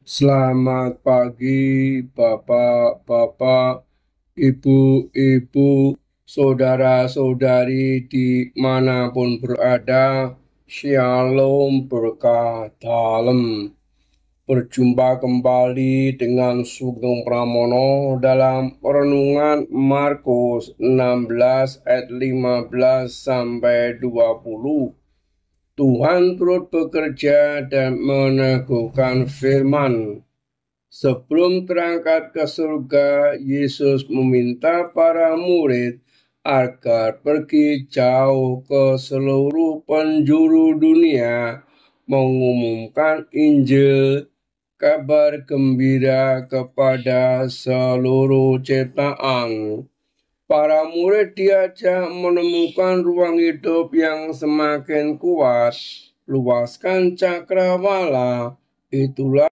Selamat pagi, bapak-bapak, ibu-ibu, saudara-saudari di manapun berada. Shalom berkah dalam. Berjumpa kembali dengan Sugeng Pramono dalam renungan Markus 16 ayat 15 sampai 20 Tuhan turut bekerja dan meneguhkan firman. Sebelum terangkat ke surga, Yesus meminta para murid agar pergi jauh ke seluruh penjuru dunia mengumumkan Injil kabar gembira kepada seluruh ciptaan. Para murid diajak menemukan ruang hidup yang semakin kuat. Luaskan cakrawala, itulah